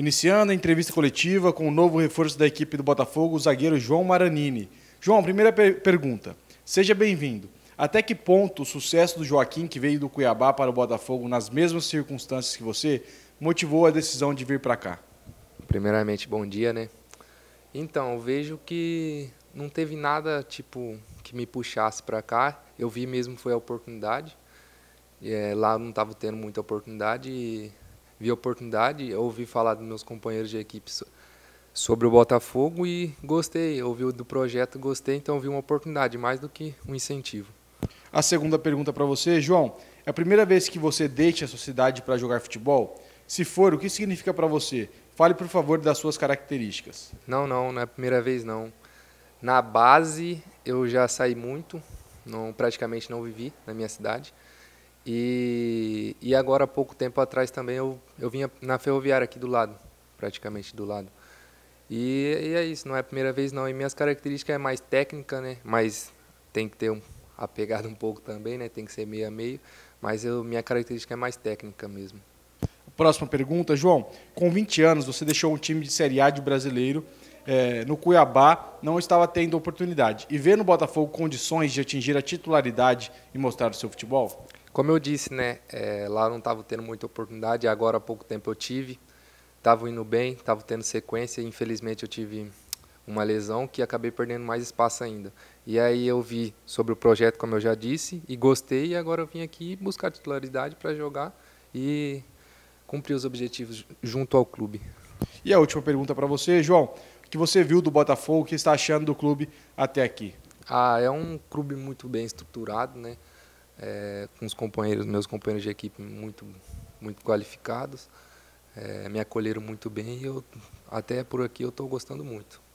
Iniciando a entrevista coletiva com o novo reforço da equipe do Botafogo, o zagueiro João Maranini. João, primeira per pergunta. Seja bem-vindo. Até que ponto o sucesso do Joaquim, que veio do Cuiabá para o Botafogo nas mesmas circunstâncias que você, motivou a decisão de vir para cá? Primeiramente, bom dia, né? Então, eu vejo que não teve nada tipo que me puxasse para cá. Eu vi mesmo foi a oportunidade. É, lá não estava tendo muita oportunidade e vi a oportunidade, ouvi falar dos meus companheiros de equipe sobre o Botafogo e gostei, ouvi do projeto, gostei, então vi uma oportunidade, mais do que um incentivo. A segunda pergunta para você, João, é a primeira vez que você deixa a sua cidade para jogar futebol? Se for, o que significa para você? Fale, por favor, das suas características. Não, não, não é a primeira vez, não. Na base, eu já saí muito, não, praticamente não vivi na minha cidade. E, e agora, há pouco tempo atrás também, eu, eu vinha na ferroviária aqui do lado, praticamente do lado. E, e é isso, não é a primeira vez não. E minhas características é mais técnica, né? Mas tem que ter um, a pegada um pouco também, né? Tem que ser meio a meio. Mas eu, minha característica é mais técnica mesmo. Próxima pergunta, João. Com 20 anos, você deixou um time de Série A de brasileiro é, no Cuiabá, não estava tendo oportunidade. E vê no Botafogo condições de atingir a titularidade e mostrar o seu futebol? Como eu disse, né, é, lá não estava tendo muita oportunidade, agora há pouco tempo eu tive, estava indo bem, estava tendo sequência, infelizmente eu tive uma lesão que acabei perdendo mais espaço ainda. E aí eu vi sobre o projeto, como eu já disse, e gostei, e agora eu vim aqui buscar titularidade para jogar e cumprir os objetivos junto ao clube. E a última pergunta para você, João, o que você viu do Botafogo, o que está achando do clube até aqui? Ah, é um clube muito bem estruturado, né? é, com os companheiros, meus companheiros de equipe muito, muito qualificados, é, me acolheram muito bem e eu, até por aqui eu estou gostando muito.